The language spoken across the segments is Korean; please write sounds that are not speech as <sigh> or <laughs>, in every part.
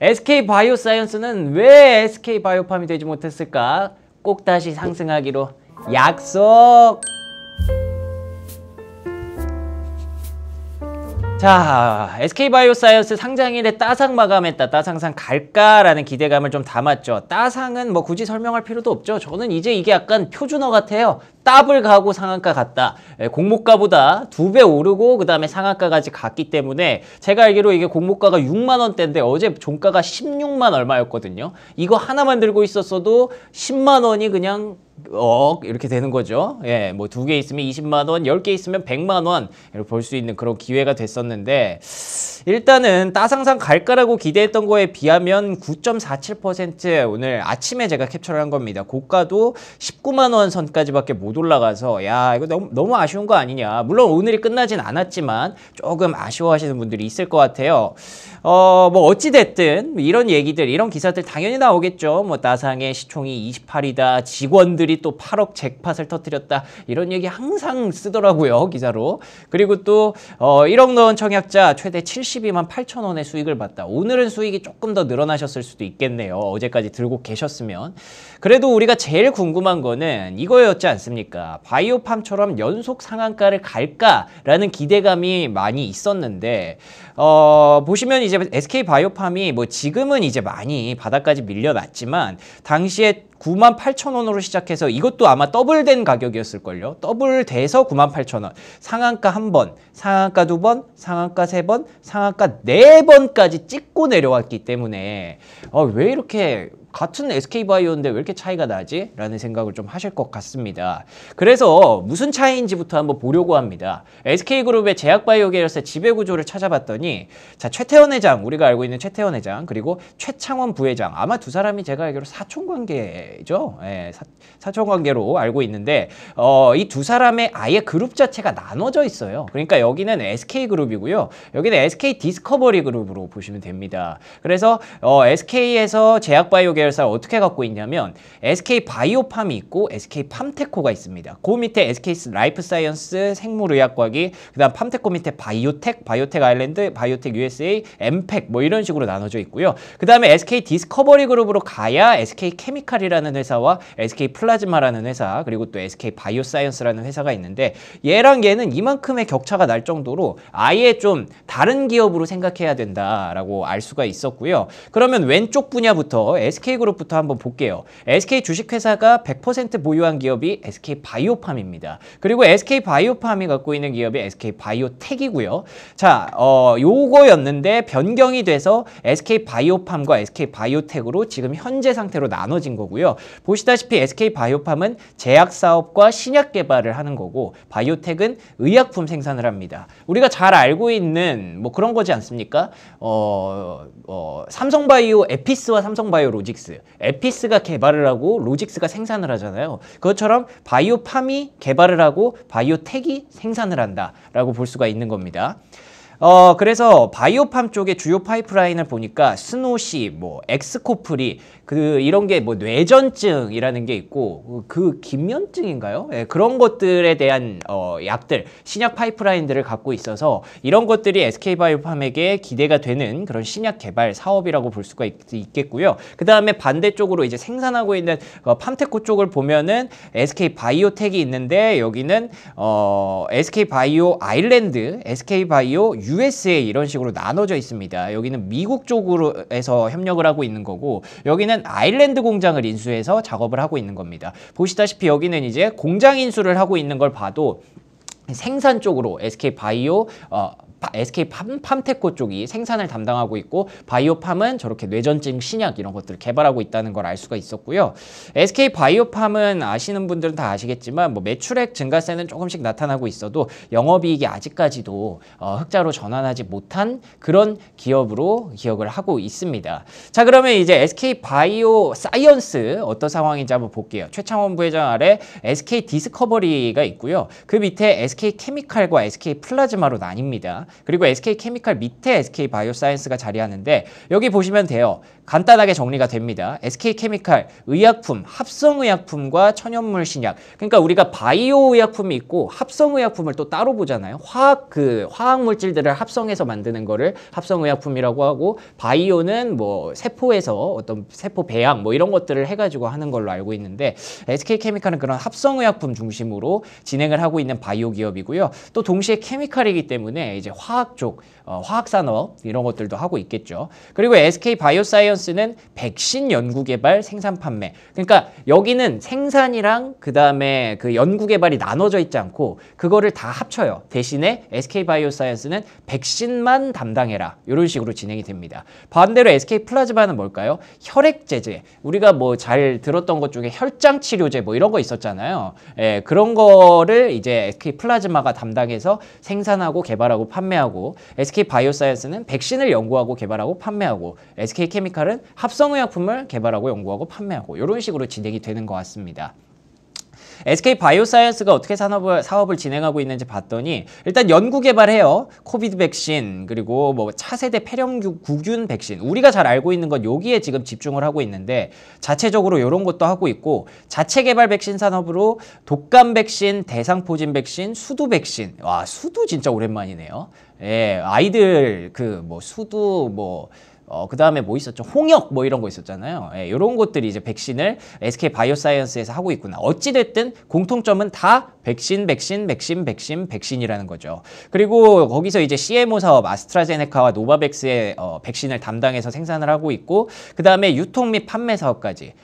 SK 바이오사이언스는 왜 SK 바이오팜이 되지 못했을까? 꼭 다시 상승하기로 약속! 자, SK바이오사이언스 상장일에 따상 마감했다. 따상상 갈까라는 기대감을 좀 담았죠. 따상은 뭐 굳이 설명할 필요도 없죠. 저는 이제 이게 약간 표준어 같아요. 따블 가고 상한가 같다. 예, 공모가보다 두 배 오르고 그 다음에 상한가까지 갔기 때문에 제가 알기로 이게 공모가가 6만 원대인데 어제 종가가 16만 얼마였거든요. 이거 하나만 들고 있었어도 10만 원이 그냥 억 이렇게 되는 거죠. 예, 뭐 두 개 있으면 20만 원, 1 0개 있으면 100만 원 이렇게 볼 수 있는 그런 기회가 됐었는데 일단은 따상상 갈까라고 기대했던 거에 비하면 9.47% 오늘 아침에 제가 캡처를 한 겁니다. 고가도 19만 원 선까지밖에 못 올라가서 야 이거 너무, 너무 아쉬운 거 아니냐. 물론 오늘이 끝나진 않았지만 조금 아쉬워하시는 분들이 있을 것 같아요. 어 뭐 어찌 됐든 이런 얘기들 이런 기사들 당연히 나오겠죠. 뭐 따상의 시총이 28이다. 직원들 이분들이 또 8억 잭팟을 터뜨렸다 이런 얘기 항상 쓰더라고요 기사로 그리고 또 어, 1억 넣은 청약자 최대 72만 8천 원의 수익을 봤다 오늘은 수익이 조금 더 늘어나셨을 수도 있겠네요 어제까지 들고 계셨으면 그래도 우리가 제일 궁금한 거는 이거였지 않습니까 바이오팜처럼 연속 상한가를 갈까라는 기대감이 많이 있었는데 어, 보시면 이제 SK 바이오팜이 뭐 지금은 이제 많이 바닥까지 밀려났지만 당시에 9만 8천 원으로 시작해서 이것도 아마 더블된 가격이었을걸요. 더블돼서 9만 8천 원. 상한가 한 번, 상한가 두 번, 상한가 세 번, 상한가 네 번까지 찍고 내려왔기 때문에 아, 왜 이렇게 같은 SK바이오인데 왜 이렇게 차이가 나지? 라는 생각을 좀 하실 것 같습니다. 그래서 무슨 차이인지부터 한번 보려고 합니다. SK그룹의 제약바이오 계열사 지배구조를 찾아봤더니 자 최태원 회장, 우리가 알고 있는 최태원 회장 그리고 최창원 부회장 아마 두 사람이 제가 알기로 사촌관계죠? 예, 사, 촌관계로 알고 있는데 어, 이 두 사람의 아예 그룹 자체가 나눠져 있어요. 그러니까 여기는 SK그룹이고요. 여기는 SK디스커버리그룹으로 보시면 됩니다. 그래서 어, SK에서 제약바이오 계열 계열사를 어떻게 갖고 있냐면 SK 바이오팜이 있고 SK 팜테코가 있습니다. 그 밑에 SK 라이프 사이언스 생물의학과기 그다음 팜테코 밑에 바이오텍, 바이오텍 아일랜드, 바이오텍 USA, 엠팩 뭐 이런 식으로 나눠져 있고요. 그다음에 SK 디스커버리 그룹으로 가야 SK 케미칼이라는 회사와 SK 플라즈마라는 회사 그리고 또 SK 바이오사이언스라는 회사가 있는데 얘랑 얘는 이만큼의 격차가 날 정도로 아예 좀 다른 기업으로 생각해야 된다라고 알 수가 있었고요. 그러면 왼쪽 분야부터 SK SK그룹부터 한번 볼게요. SK 주식회사가 100% 보유한 기업이 SK바이오팜입니다. 그리고 SK바이오팜이 갖고 있는 기업이 SK바이오텍이고요. 자, 어, 요거였는데 변경이 돼서 SK바이오팜과 SK바이오텍으로 지금 현재 상태로 나눠진 거고요. 보시다시피 SK바이오팜은 제약사업과 신약 개발을 하는 거고 바이오텍은 의약품 생산을 합니다. 우리가 잘 알고 있는 뭐 그런 거지 않습니까? 어, 어, 삼성바이오 에피스와 삼성바이오 로직스 에피스. 에피스가 개발을 하고 로직스가 생산을 하잖아요. 그것처럼 바이오팜이 개발을 하고 바이오텍이 생산을 한다라고 볼 수가 있는 겁니다. 어, 그래서 바이오팜 쪽의 주요 파이프라인을 보니까 스노시, 뭐, 엑스코프리, 그, 이런 게 뭐, 뇌전증이라는 게 있고, 그, 김면증인가요? 예, 그런 것들에 대한, 어, 약들, 신약 파이프라인들을 갖고 있어서 이런 것들이 SK바이오팜에게 기대가 되는 그런 신약 개발 사업이라고 볼 수가 있, 있겠고요. 그 다음에 반대쪽으로 이제 생산하고 있는 어, 팜테코 쪽을 보면은 SK바이오텍이 있는데 여기는, 어, SK바이오 아일랜드, SK바이오 USA 이런 식으로 나눠져 있습니다. 여기는 미국 쪽으로에서 협력을 하고 있는 거고 여기는 아일랜드 공장을 인수해서 작업을 하고 있는 겁니다. 보시다시피 여기는 이제 공장 인수를 하고 있는 걸 봐도 생산 쪽으로 SK 바이오 어, SK 팜, 팜테코 쪽이 생산을 담당하고 있고 바이오팜은 저렇게 뇌전증 신약 이런 것들을 개발하고 있다는 걸 알 수가 있었고요. SK 바이오팜은 아시는 분들은 다 아시겠지만 뭐 매출액 증가세는 조금씩 나타나고 있어도 영업이익이 아직까지도 어, 흑자로 전환하지 못한 그런 기업으로 기억을 하고 있습니다. 자 그러면 이제 SK 바이오 사이언스 어떤 상황인지 한번 볼게요. 최창원 부회장 아래 SK 디스커버리가 있고요. 그 밑에 SK 케미칼과 SK 플라즈마로 나뉩니다. 그리고 SK케미칼 밑에 SK바이오사이언스가 자리하는데 여기 보시면 돼요. 간단하게 정리가 됩니다. SK케미칼, 의약품, 합성의약품과 천연물 신약. 그러니까 우리가 바이오 의약품이 있고 합성의약품을 또 따로 보잖아요. 화학 그 화학 물질들을 합성해서 만드는 거를 합성의약품이라고 하고 바이오는 뭐 세포에서 어떤 세포 배양 뭐 이런 것들을 해가지고 하는 걸로 알고 있는데 SK케미칼은 그런 합성의약품 중심으로 진행을 하고 있는 바이오 기업이고요. 또 동시에 케미칼이기 때문에 이제 화학 쪽, 어, 화학 산업 이런 것들도 하고 있겠죠. 그리고 SK 바이오사이언스 알리언스는 백신 연구 개발, 생산 판매. 그러니까 여기는 생산이랑 그다음에 그 연구 개발이 나눠져 있지 않고 그거를 다 합쳐요. 대신에 SK 바이오사이언스는 백신만 담당해라. 이런 식으로 진행이 됩니다. 반대로 SK 플라즈마는 뭘까요? 혈액 제제. 우리가 뭐 잘 들었던 것 중에 혈장 치료제 뭐 이런 거 있었잖아요. 예, 그런 거를 이제 SK 플라즈마가 담당해서 생산하고 개발하고 판매하고 SK 바이오사이언스는 백신을 연구하고 개발하고 판매하고 SK 케미칼 다른 합성의약품을 개발하고 연구하고 판매하고 이런 식으로 진행이 되는 것 같습니다. SK 바이오사이언스가 어떻게 산업을, 사업을 진행하고 있는지 봤더니 일단 연구 개발해요. 코비드 백신 그리고 뭐 차세대 폐렴구균 백신 우리가 잘 알고 있는 건 여기에 지금 집중을 하고 있는데 자체적으로 이런 것도 하고 있고 자체 개발 백신 산업으로 독감 백신, 대상포진 백신, 수두 백신 와 수두 진짜 오랜만이네요. 예, 아이들 그 뭐 수두 뭐 어, 그 다음에 뭐 있었죠? 홍역 뭐 이런 거 있었잖아요. 이런 예, 것들이 이제 백신을 SK 바이오사이언스에서 하고 있구나. 어찌됐든 공통점은 다 백신, 백신, 백신, 백신, 백신이라는 거죠. 그리고 거기서 이제 CMO 사업 아스트라제네카와 노바백스의 어, 백신을 담당해서 생산을 하고 있고 그 다음에 유통 및 판매 사업까지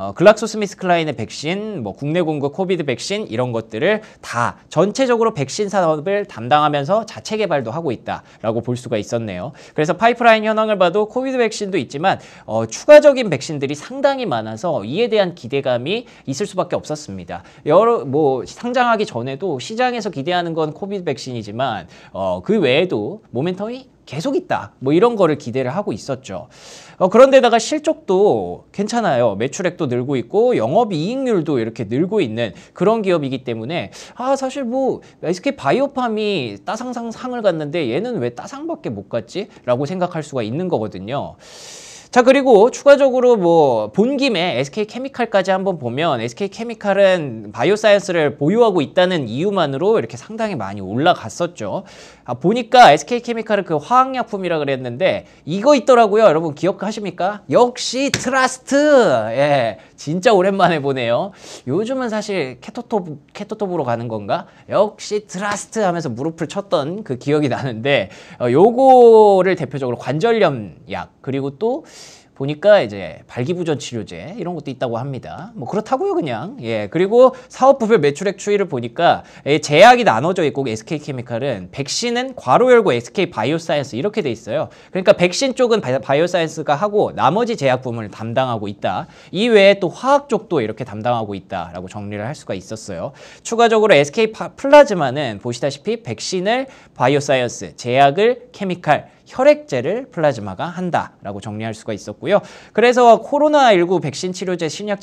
어, 글락소스미스클라인의 백신, 뭐 국내 공급 코비드 백신 이런 것들을 다 전체적으로 백신 산업을 담당하면서 자체 개발도 하고 있다라고 볼 수가 있었네요. 그래서 파이프라인 현황을 봐도 코비드 백신도 있지만 어, 추가적인 백신들이 상당히 많아서 이에 대한 기대감이 있을 수밖에 없었습니다. 여러 뭐 상장하기 전에도 시장에서 기대하는 건 코비드 백신이지만 어, 그 외에도 모멘텀이 계속 있다. 뭐 이런 거를 기대를 하고 있었죠. 어, 그런데다가 실적도 괜찮아요. 매출액도 늘고 있고 영업이익률도 이렇게 늘고 있는 그런 기업이기 때문에 아 사실 뭐 SK 바이오팜이 따상상 상을 갔는데 얘는 왜 따상밖에 못 갔지? 라고 생각할 수가 있는 거거든요. 자 그리고 추가적으로 뭐 본 김에 SK 케미칼까지 한번 보면 SK 케미칼은 바이오사이언스를 보유하고 있다는 이유만으로 이렇게 상당히 많이 올라갔었죠. 아, 보니까 SK 케미칼은 그 화학약품이라 그랬는데 이거 있더라고요. 여러분 기억하십니까? 역시 트라스트. 예, 진짜 오랜만에 보네요. 요즘은 사실 케토톱 케토톱으로 가는 건가? 역시 트라스트 하면서 무릎을 쳤던 그 기억이 나는데 어, 요거를 대표적으로 관절염 약 그리고 또 보니까 이제 발기부전 치료제 이런 것도 있다고 합니다. 뭐 그렇다고요 그냥. 예 그리고 사업부별 매출액 추이를 보니까 예, 제약이 나눠져 있고 SK케미칼은 백신은 괄호 열고 SK바이오사이언스 이렇게 돼 있어요. 그러니까 백신 쪽은 바이오사이언스가 하고 나머지 제약 부문을 담당하고 있다. 이외에 또 화학 쪽도 이렇게 담당하고 있다라고 정리를 할 수가 있었어요. 추가적으로 SK 플라즈마는 보시다시피 백신을 바이오사이언스, 제약을 케미칼 혈액제를 플라즈마가 한다라고 정리할 수가 있었고요. 그래서 코로나19 백신 치료제 신약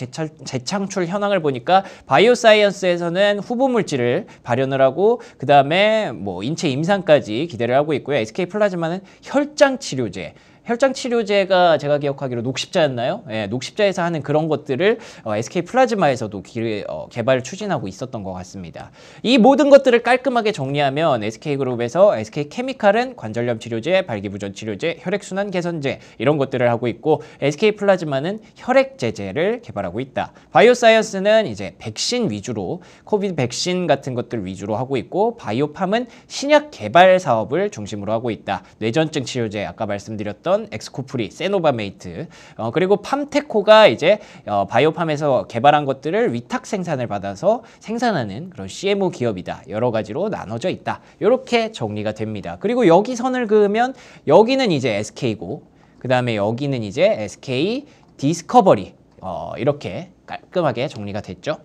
재창, 출 현황을 보니까 바이오사이언스에서는 후보 물질을 발현을 하고 그다음에 뭐 인체 임상까지 기대를 하고 있고요. SK 플라즈마는 혈장 치료제 혈장 치료제가 제가 기억하기로 녹십자였나요? 예, 녹십자에서 하는 그런 것들을 어, SK 플라즈마에서도 기, 어, 개발 추진하고 있었던 것 같습니다. 이 모든 것들을 깔끔하게 정리하면 SK 그룹에서 SK 케미칼은 관절염 치료제, 발기부전 치료제, 혈액순환 개선제 이런 것들을 하고 있고 SK 플라즈마는 혈액 제제를 개발하고 있다. 바이오사이언스는 이제 백신 위주로 코비드 백신 같은 것들 위주로 하고 있고 바이오팜은 신약 개발 사업을 중심으로 하고 있다. 뇌전증 치료제 아까 말씀드렸던 셀리언, 엑스코프리, 세노바메이트 어, 그리고 팜테코가 이제 어, 바이오팜에서 개발한 것들을 위탁 생산을 받아서 생산하는 그런 CMO 기업이다. 여러 가지로 나눠져 있다. 이렇게 정리가 됩니다. 그리고 여기 선을 그으면 여기는 이제 SK고 그 다음에 여기는 이제 SK 디스커버리 어, 이렇게 깔끔하게 정리가 됐죠.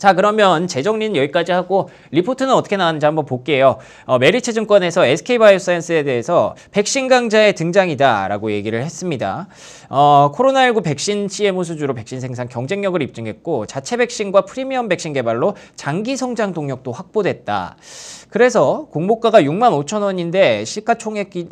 자 그러면 재정리는 여기까지 하고 리포트는 어떻게 나왔는지 한번 볼게요. 어, 메리츠증권에서 SK바이오사이언스에 대해서 백신 강자의 등장이다 라고 얘기를 했습니다. 어, 코로나19 백신 CMO 수주로 백신 생산 경쟁력을 입증했고 자체 백신과 프리미엄 백신 개발로 장기 성장 동력도 확보됐다. 그래서 공모가가 6만 5천 원인데 시가총액이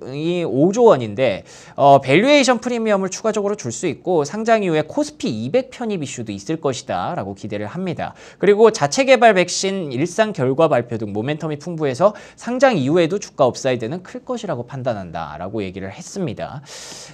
5조 원인데 어, 밸류에이션 프리미엄을 추가적으로 줄 수 있고 상장 이후에 코스피 200 편입 이슈도 있을 것이다 라고 기대를 합니다. 그리고 자체 개발 백신 일상 결과 발표 등 모멘텀이 풍부해서 상장 이후에도 주가 업사이드는 클 것이라고 판단한다 라고 얘기를 했습니다.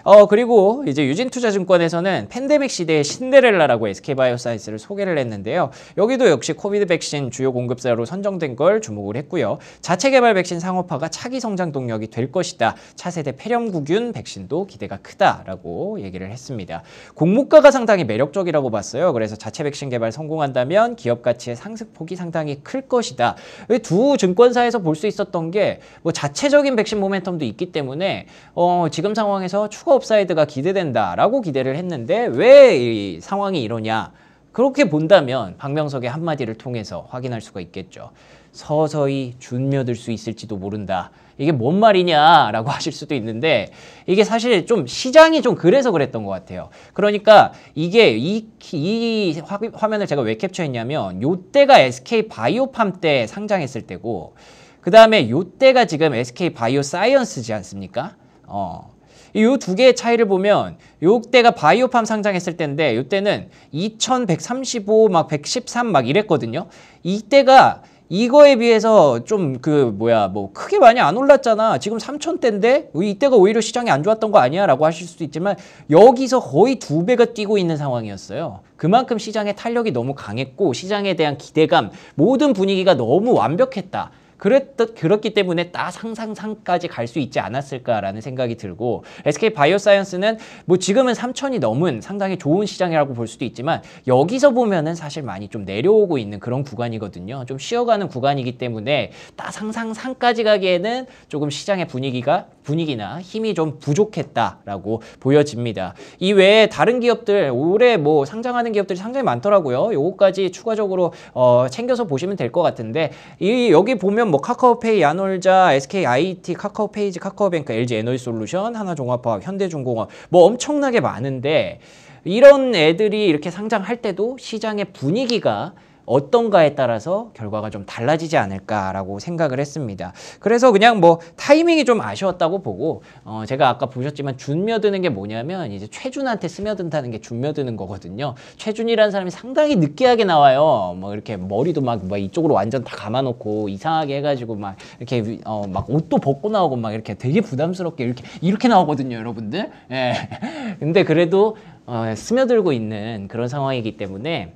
어, 그리고 이제 유진투자증권에서는 팬데믹 시대의 신데렐라라고 SK바이오사이언스를 소개를 했는데요. 여기도 역시 코비드 백신 주요 공급사로 선정된 걸 주목을 했고요. 자체 개발 백신 상업화가 차기 성장 동력이 될 것이다. 차세대 폐렴구균 백신도 기대가 크다라고 얘기를 했습니다. 공모가가 상당히 매력적이라고 봤어요. 그래서 자체 백신 개발 성공한다면 기업 가치의 상승폭이 상당히 클 것이다. 두 증권사에서 볼 수 있었던 게뭐 자체적인 백신 모멘텀도 있기 때문에 어, 지금 상황에서 추가 업사이드가 기대된다라고 기대를 했는데 왜 이 상황이 이러냐 그렇게 본다면 박명석의 한마디를 통해서 확인할 수가 있겠죠. 서서히 준며들 수 있을지도 모른다. 이게 뭔 말이냐라고 <laughs> 하실 수도 있는데 이게 사실 좀 시장이 좀 그래서 그랬던 것 같아요. 그러니까 이게 이, 이 화, 화 면을 제가 왜 캡처했냐면 요때가 SK 바이오팜 때 상장했을 때고 그 다음에 요때가 지금 SK 바이오 사이언스지 않습니까? 어. 이두 개의 차이를 보면 요때가 바이오팜 상장했을 때인데 요때는 2135막113막 이랬거든요. 이때가 이거에 비해서 좀 그 뭐야 뭐 크게 많이 안 올랐잖아 지금 3천대인데 이때가 오히려 시장이 안 좋았던 거 아니야 라고 하실 수도 있지만 여기서 거의 두 배가 뛰고 있는 상황이었어요 그만큼 시장의 탄력이 너무 강했고 시장에 대한 기대감 모든 분위기가 너무 완벽했다 그랬듯 그렇기 때문에 딱 상상상까지 갈 수 있지 않았을까라는 생각이 들고 SK 바이오사이언스는 뭐 지금은 3천이 넘은 상당히 좋은 시장이라고 볼 수도 있지만 여기서 보면은 사실 많이 좀 내려오고 있는 그런 구간이거든요. 좀 쉬어가는 구간이기 때문에 딱 상상상까지 가기에는 조금 시장의 분위기가 분위기나 힘이 좀 부족했다라고 보여집니다. 이 외에 다른 기업들 올해 뭐 상장하는 기업들이 상당히 많더라고요. 요거까지 추가적으로 어, 챙겨서 보시면 될 것 같은데 이 여기 보면 뭐뭐 카카오페이, 야놀자, SKIT, 카카오페이지, 카카오뱅크, LG 에너지솔루션, 하나종합화학, 현대중공업 뭐 엄청나게 많은데 이런 애들이 이렇게 상장할 때도 시장의 분위기가 어떤가에 따라서 결과가 좀 달라지지 않을까라고 생각을 했습니다. 그래서 그냥 뭐 타이밍이 좀 아쉬웠다고 보고 어 제가 아까 보셨지만 준며드는 게 뭐냐면 이제 최준한테 스며든다는 게 준며드는 거거든요. 최준이라는 사람이 상당히 느끼하게 나와요. 뭐 이렇게 머리도 막, 막 이쪽으로 완전 다 감아놓고 이상하게 해가지고 막 이렇게 어 막 옷도 벗고 나오고 막 이렇게 되게 부담스럽게 이렇게 이렇게 나오거든요, 여러분들. 예. <laughs> 근데 그래도 어, 스며들고 있는 그런 상황이기 때문에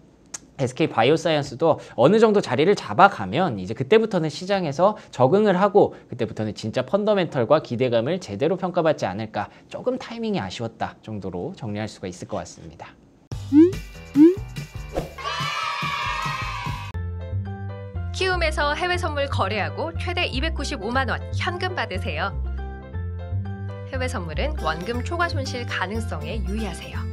SK 바이오사이언스도 어느 정도 자리를 잡아가면 이제 그때부터는 시장에서 적응을 하고 그때부터는 진짜 펀더멘털과 기대감을 제대로 평가받지 않을까 조금 타이밍이 아쉬웠다 정도로 정리할 수가 있을 것 같습니다. 키움에서 해외 선물 거래하고 최대 295만 원 현금 받으세요. 해외 선물은 원금 초과 손실 가능성에 유의하세요.